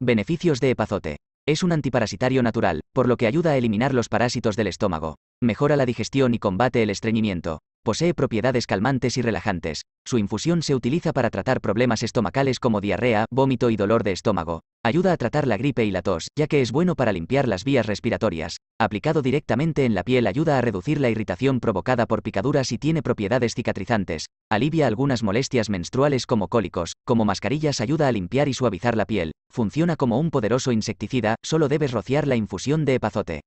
Beneficios de epazote. Es un antiparasitario natural, por lo que ayuda a eliminar los parásitos del estómago. Mejora la digestión y combate el estreñimiento. Posee propiedades calmantes y relajantes. Su infusión se utiliza para tratar problemas estomacales como diarrea, vómito y dolor de estómago. Ayuda a tratar la gripe y la tos, ya que es bueno para limpiar las vías respiratorias. Aplicado directamente en la piel ayuda a reducir la irritación provocada por picaduras y tiene propiedades cicatrizantes. Alivia algunas molestias menstruales como cólicos, como mascarillas ayuda a limpiar y suavizar la piel. Funciona como un poderoso insecticida, solo debes rociar la infusión de epazote.